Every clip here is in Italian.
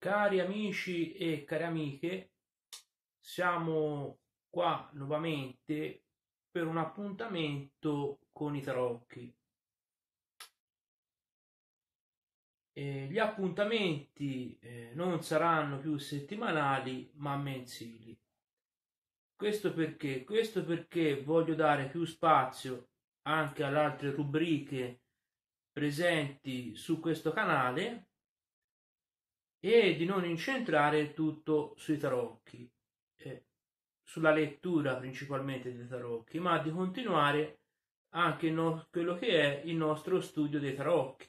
Cari amici e cari amiche, siamo qua nuovamente per un appuntamento con i tarocchi. E gli appuntamenti eh, non saranno più settimanali ma mensili. Questo perché? Questo perché voglio dare più spazio anche alle altre rubriche presenti su questo canale e di non incentrare tutto sui tarocchi, eh, sulla lettura principalmente dei tarocchi, ma di continuare anche no, quello che è il nostro studio dei tarocchi.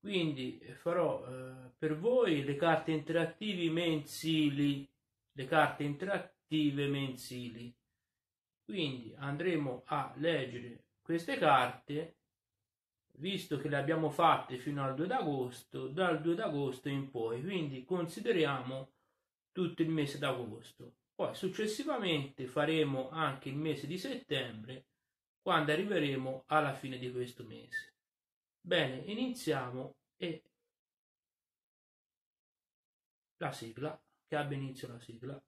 Quindi eh, farò eh, per voi le carte interattive mensili, le carte interattive mensili. Quindi andremo a leggere queste carte visto che le abbiamo fatte fino al 2 d'agosto, dal 2 d'agosto in poi, quindi consideriamo tutto il mese d'agosto. Poi successivamente faremo anche il mese di settembre quando arriveremo alla fine di questo mese. Bene, iniziamo e la sigla, che abbia inizio la sigla.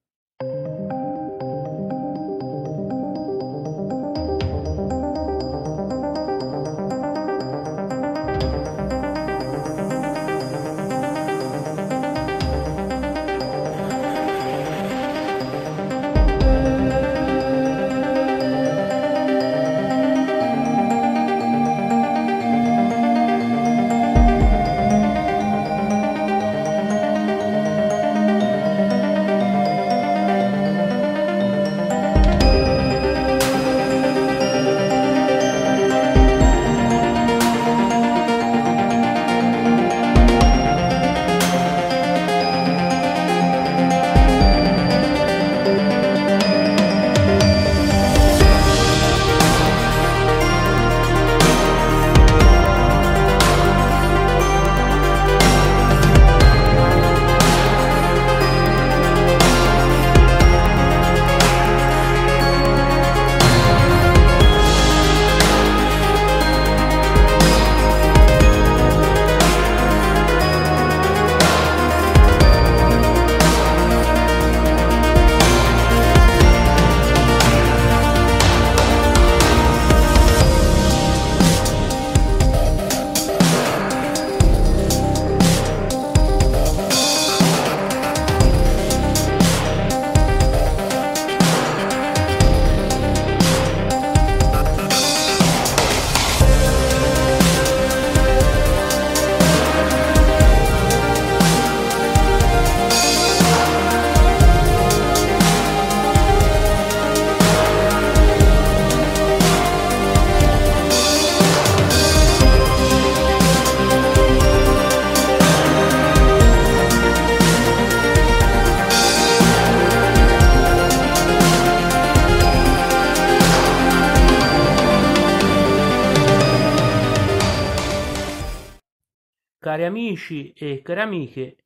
Cari amici e cari amiche,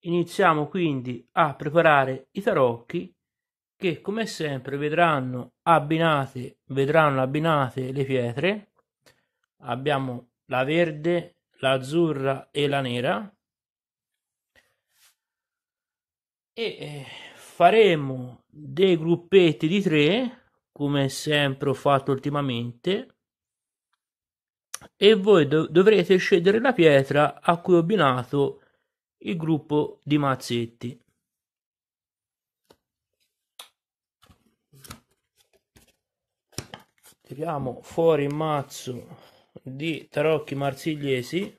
iniziamo quindi a preparare i tarocchi che come sempre vedranno abbinate, vedranno abbinate le pietre. Abbiamo la verde, l'azzurra e la nera. E eh, faremo dei gruppetti di tre, come sempre ho fatto ultimamente, e voi dovrete scegliere la pietra a cui ho abbinato il gruppo di mazzetti. Tiriamo fuori il mazzo di tarocchi marsigliesi.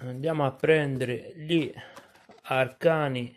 Andiamo a prendere gli arcani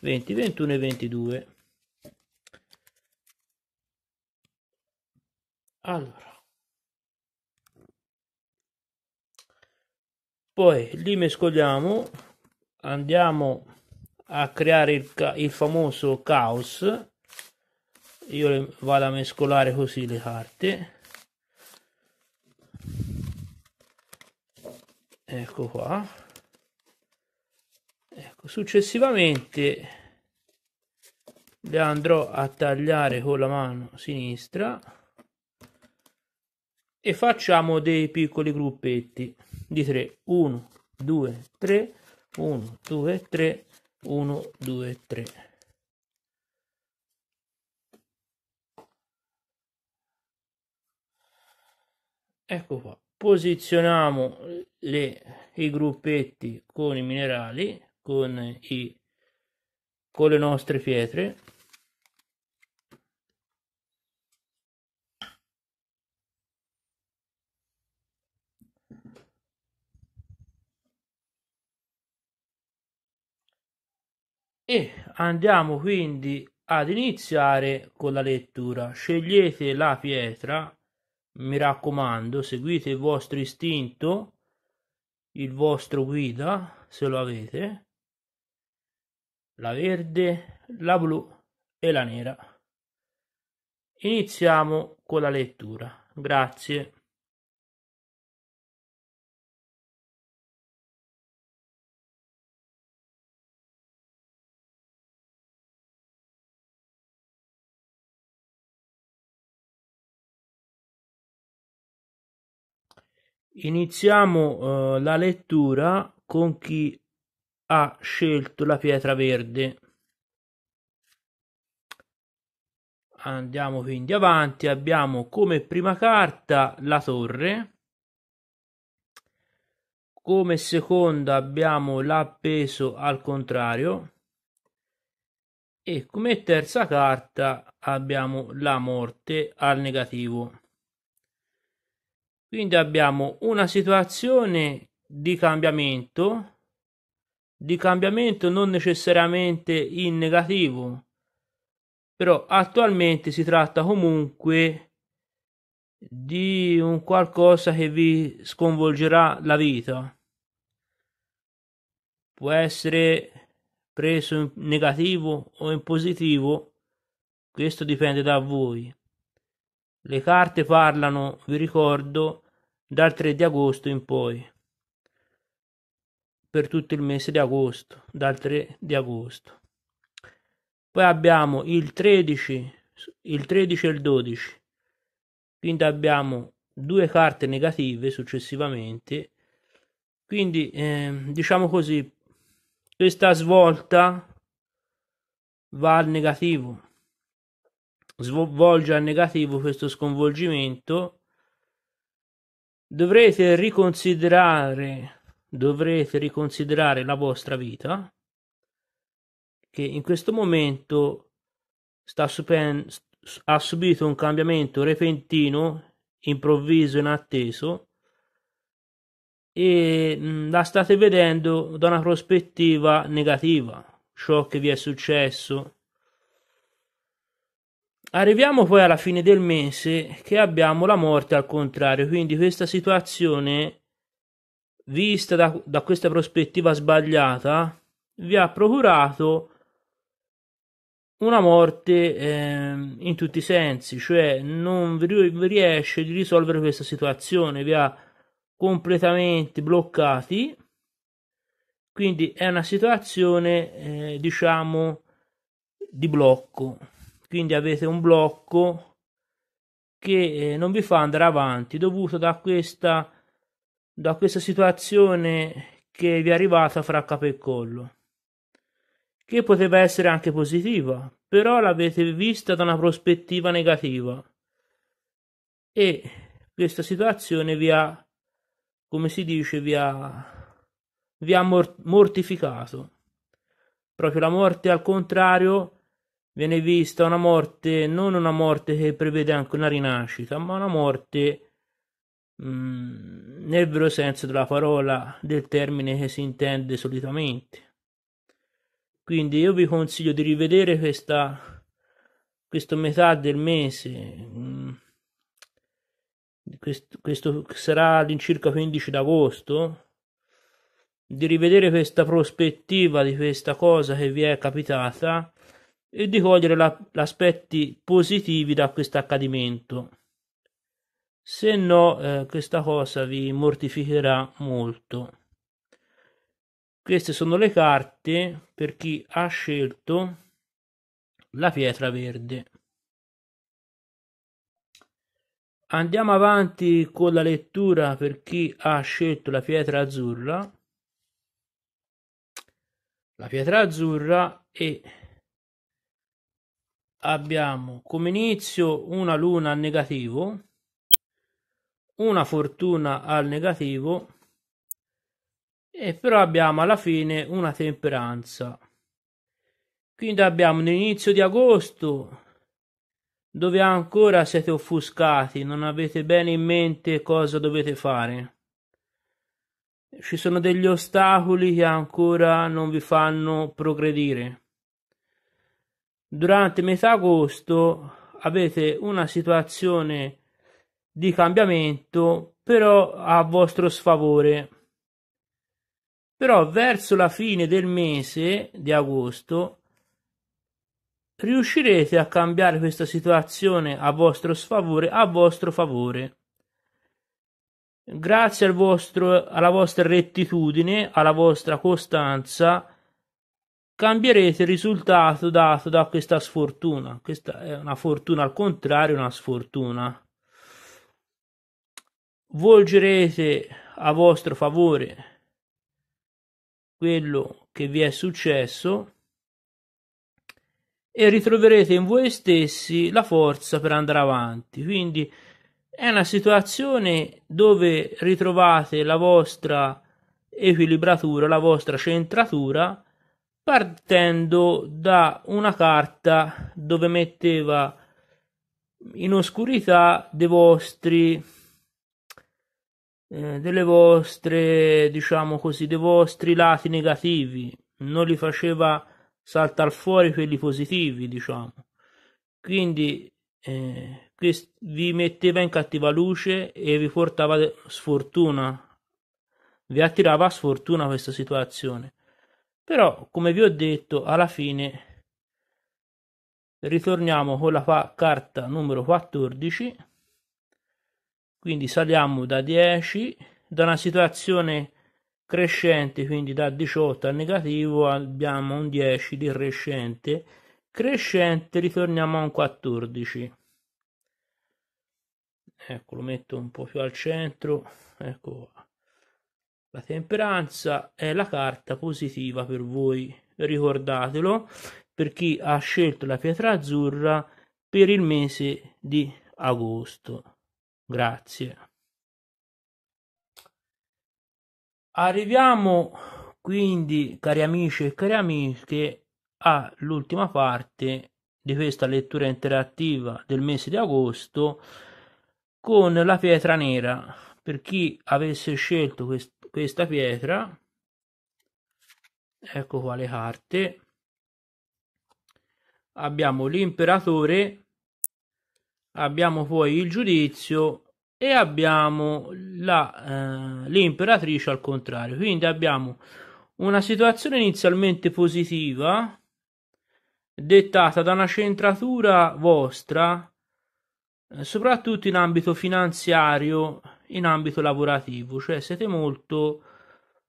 20, 21 e 22. Allora. Poi li mescoliamo, andiamo a creare il, il famoso caos. Io vado a mescolare così le carte. Ecco qua. Ecco, successivamente le andrò a tagliare con la mano sinistra e facciamo dei piccoli gruppetti di 3 1 2 3 1 2 3 1 2 3 ecco qua posizioniamo le, i gruppetti con i minerali con, i, con le nostre pietre e andiamo quindi ad iniziare con la lettura scegliete la pietra mi raccomando seguite il vostro istinto il vostro guida se lo avete la verde, la blu e la nera. Iniziamo con la lettura. Grazie. Iniziamo uh, la lettura con chi ha scelto la pietra verde. Andiamo quindi avanti, abbiamo come prima carta la torre. Come seconda abbiamo l'appeso al contrario. E come terza carta abbiamo la morte al negativo. Quindi abbiamo una situazione di cambiamento di cambiamento non necessariamente in negativo, però attualmente si tratta comunque di un qualcosa che vi sconvolgerà la vita. Può essere preso in negativo o in positivo, questo dipende da voi. Le carte parlano, vi ricordo, dal 3 di agosto in poi per tutto il mese di agosto, dal 3 di agosto. Poi abbiamo il 13, il 13 e il 12, quindi abbiamo due carte negative successivamente. Quindi eh, diciamo così, questa svolta va al negativo, svolge al negativo questo sconvolgimento. Dovrete riconsiderare dovrete riconsiderare la vostra vita che in questo momento sta supen- ha subito un cambiamento repentino, improvviso, inatteso e mm, la state vedendo da una prospettiva negativa, ciò che vi è successo. Arriviamo poi alla fine del mese che abbiamo la morte al contrario, quindi questa situazione vista da, da questa prospettiva sbagliata, vi ha procurato una morte eh, in tutti i sensi, cioè non vi riesce di risolvere questa situazione, vi ha completamente bloccati. Quindi è una situazione, eh, diciamo, di blocco. Quindi avete un blocco che eh, non vi fa andare avanti, dovuto da questa da questa situazione che vi è arrivata fra capo e collo, che poteva essere anche positiva, però l'avete vista da una prospettiva negativa e questa situazione vi ha, come si dice, vi ha, vi ha mortificato. Proprio la morte al contrario viene vista una morte, non una morte che prevede anche una rinascita, ma una morte che Mm, nel vero senso della parola del termine che si intende solitamente. Quindi io vi consiglio di rivedere questa, questo metà del mese. Mm. questo, questo sarà all'incirca 15 d'agosto di rivedere questa prospettiva di questa cosa che vi è capitata e di cogliere la, gli aspetti positivi da questo accadimento se no eh, questa cosa vi mortificherà molto. Queste sono le carte per chi ha scelto la pietra verde. Andiamo avanti con la lettura per chi ha scelto la pietra azzurra. La pietra azzurra e abbiamo come inizio una luna negativo una fortuna al negativo e però abbiamo alla fine una temperanza quindi abbiamo un inizio di agosto dove ancora siete offuscati non avete bene in mente cosa dovete fare ci sono degli ostacoli che ancora non vi fanno progredire durante metà agosto avete una situazione di cambiamento, però a vostro sfavore. Però verso la fine del mese di agosto riuscirete a cambiare questa situazione a vostro sfavore, a vostro favore. Grazie al vostro, alla vostra rettitudine, alla vostra costanza, cambierete il risultato dato da questa sfortuna. Questa è una fortuna al contrario, una sfortuna volgerete a vostro favore quello che vi è successo e ritroverete in voi stessi la forza per andare avanti. Quindi è una situazione dove ritrovate la vostra equilibratura, la vostra centratura partendo da una carta dove metteva in oscurità dei vostri eh, delle vostre, diciamo così, dei vostri lati negativi, non li faceva saltare fuori quelli positivi, diciamo. Quindi eh, vi metteva in cattiva luce e vi portava sfortuna, vi attirava sfortuna questa situazione. Però, come vi ho detto, alla fine ritorniamo con la carta numero 14 quindi saliamo da 10 da una situazione crescente quindi da 18 al negativo abbiamo un 10 di crescente crescente ritorniamo a un 14 ecco lo metto un po più al centro ecco la temperanza è la carta positiva per voi ricordatelo per chi ha scelto la pietra azzurra per il mese di agosto Grazie. Arriviamo quindi, cari amici e cari amiche, all'ultima parte di questa lettura interattiva del mese di agosto con la pietra nera. Per chi avesse scelto quest- questa pietra, ecco qua le carte, abbiamo l'imperatore abbiamo poi il giudizio e abbiamo la, eh, l'imperatrice al contrario. Quindi abbiamo una situazione inizialmente positiva dettata da una centratura vostra eh, soprattutto in ambito finanziario in ambito lavorativo cioè siete molto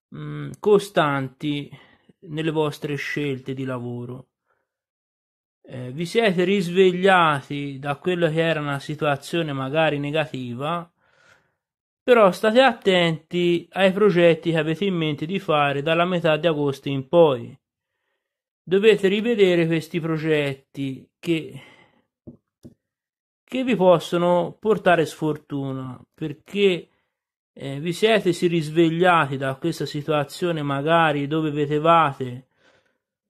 mh, mm, costanti nelle vostre scelte di lavoro eh, vi siete risvegliati da quello che era una situazione magari negativa, però state attenti ai progetti che avete in mente di fare dalla metà di agosto in poi. Dovete rivedere questi progetti che, che vi possono portare sfortuna perché eh, vi siete si risvegliati da questa situazione magari dove vedevate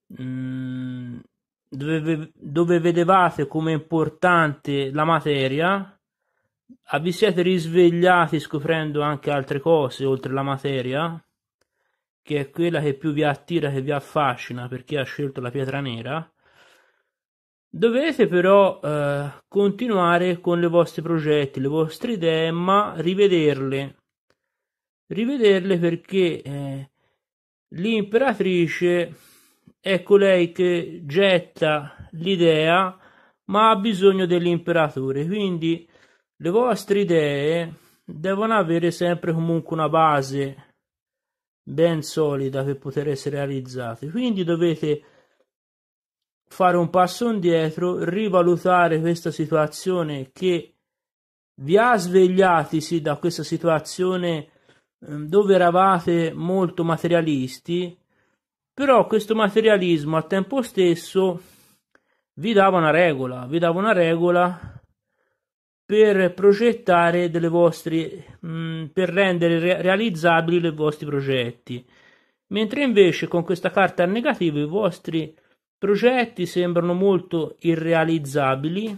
mh, mm, dove, dove vedevate come importante la materia, ah, vi siete risvegliati scoprendo anche altre cose oltre la materia, che è quella che più vi attira, che vi affascina per chi ha scelto la pietra nera. Dovete però eh, continuare con i vostri progetti, le vostre idee, ma rivederle. Rivederle perché eh, l'imperatrice è colei che getta l'idea ma ha bisogno dell'imperatore, quindi le vostre idee devono avere sempre comunque una base ben solida per poter essere realizzate, quindi dovete fare un passo indietro, rivalutare questa situazione che vi ha svegliati sì, da questa situazione ehm, dove eravate molto materialisti però questo materialismo al tempo stesso vi dava una regola, vi dava una regola per progettare delle vostre, mh, mm, per rendere re- realizzabili i vostri progetti. Mentre invece con questa carta negativa i vostri progetti sembrano molto irrealizzabili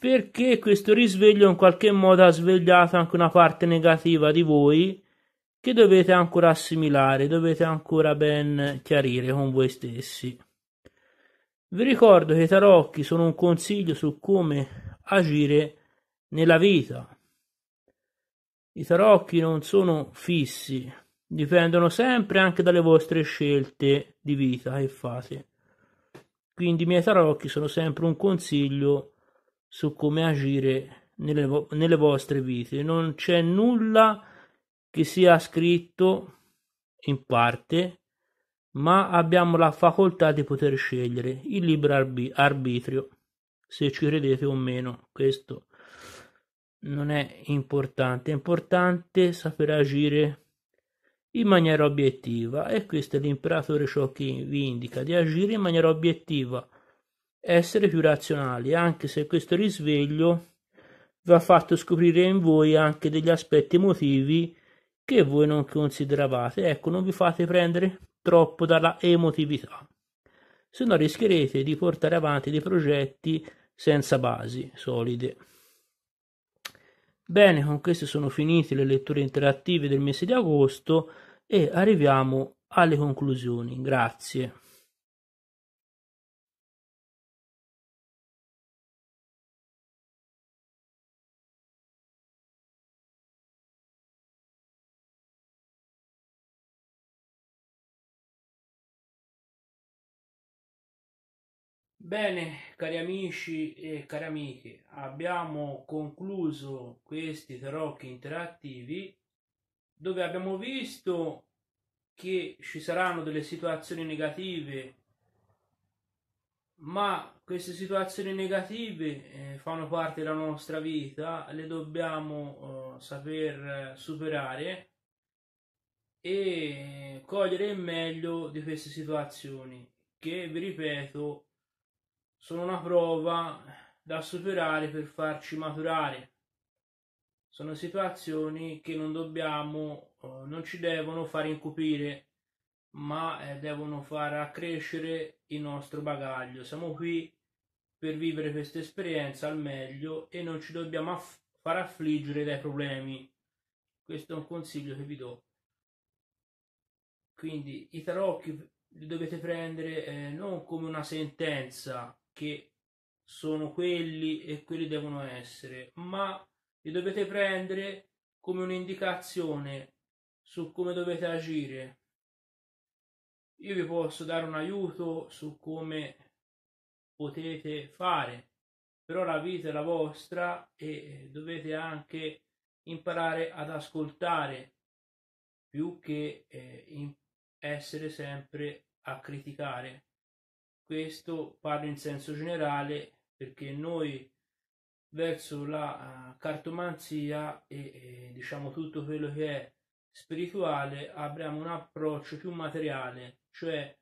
perché questo risveglio in qualche modo ha svegliato anche una parte negativa di voi che dovete ancora assimilare, dovete ancora ben chiarire con voi stessi. Vi ricordo che i tarocchi sono un consiglio su come agire nella vita. I tarocchi non sono fissi, dipendono sempre anche dalle vostre scelte di vita che fate. Quindi i miei tarocchi sono sempre un consiglio su come agire nelle, vo- nelle vostre vite. Non c'è nulla che sia scritto in parte, ma abbiamo la facoltà di poter scegliere il libero arbitrio, se ci credete o meno, questo non è importante, è importante saper agire in maniera obiettiva e questo è l'imperatore ciò che vi indica di agire in maniera obiettiva, essere più razionali, anche se questo risveglio vi ha fatto scoprire in voi anche degli aspetti emotivi che voi non consideravate, ecco, non vi fate prendere troppo dalla emotività, se no rischierete di portare avanti dei progetti senza basi solide. Bene, con queste sono finite le letture interattive del mese di agosto e arriviamo alle conclusioni. Grazie. Bene, cari amici e cari amiche, abbiamo concluso questi tarocchi interattivi dove abbiamo visto che ci saranno delle situazioni negative, ma queste situazioni negative eh, fanno parte della nostra vita, le dobbiamo eh, saper superare e cogliere il meglio di queste situazioni che, vi ripeto, sono una prova da superare per farci maturare. Sono situazioni che non dobbiamo, eh, non ci devono far incupire, ma eh, devono far accrescere il nostro bagaglio. Siamo qui per vivere questa esperienza al meglio e non ci dobbiamo aff- far affliggere dai problemi. Questo è un consiglio che vi do. Quindi i tarocchi li dovete prendere eh, non come una sentenza, che sono quelli e quelli devono essere, ma li dovete prendere come un'indicazione su come dovete agire. Io vi posso dare un aiuto su come potete fare, però la vita è la vostra e dovete anche imparare ad ascoltare più che eh, essere sempre a criticare. Questo parlo in senso generale perché noi verso la eh, cartomanzia e, e diciamo tutto quello che è spirituale abbiamo un approccio più materiale, cioè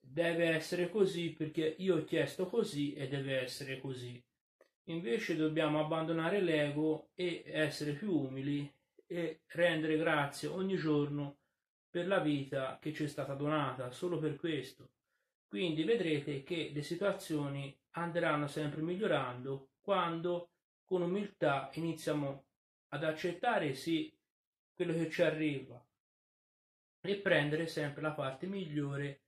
deve essere così perché io ho chiesto così e deve essere così. Invece dobbiamo abbandonare l'ego e essere più umili e rendere grazie ogni giorno per la vita che ci è stata donata, solo per questo. Quindi vedrete che le situazioni andranno sempre migliorando quando con umiltà iniziamo ad accettare sì quello che ci arriva e prendere sempre la parte migliore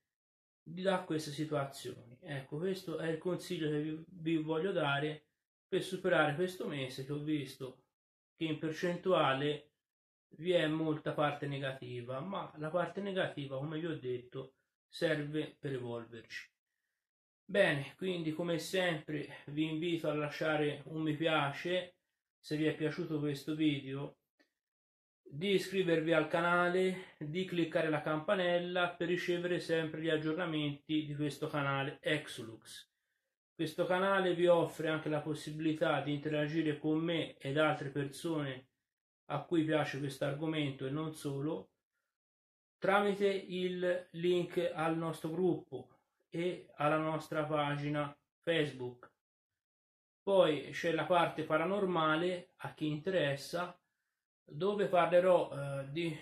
da queste situazioni. Ecco, questo è il consiglio che vi voglio dare per superare questo mese che ho visto che in percentuale vi è molta parte negativa, ma la parte negativa, come vi ho detto, serve per evolverci. Bene, quindi come sempre vi invito a lasciare un mi piace se vi è piaciuto questo video, di iscrivervi al canale, di cliccare la campanella per ricevere sempre gli aggiornamenti di questo canale Exolux. Questo canale vi offre anche la possibilità di interagire con me ed altre persone a cui piace questo argomento e non solo tramite il link al nostro gruppo e alla nostra pagina Facebook. Poi c'è la parte paranormale a chi interessa dove parlerò eh, di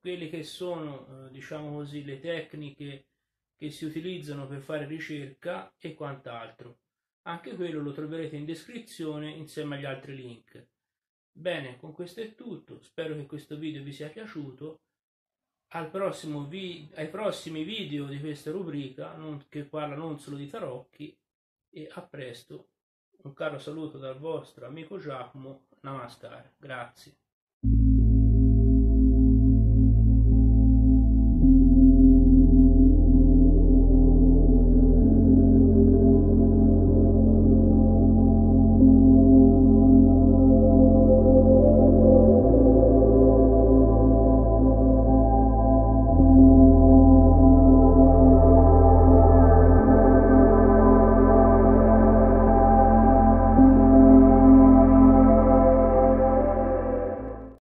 quelle che sono eh, diciamo così le tecniche che si utilizzano per fare ricerca e quant'altro. Anche quello lo troverete in descrizione insieme agli altri link. Bene, con questo è tutto, spero che questo video vi sia piaciuto prossimo vi- ai prossimi video di questa rubrica non- che parla non solo di tarocchi e a presto. Un caro saluto dal vostro amico Giacomo, namaskar, grazie.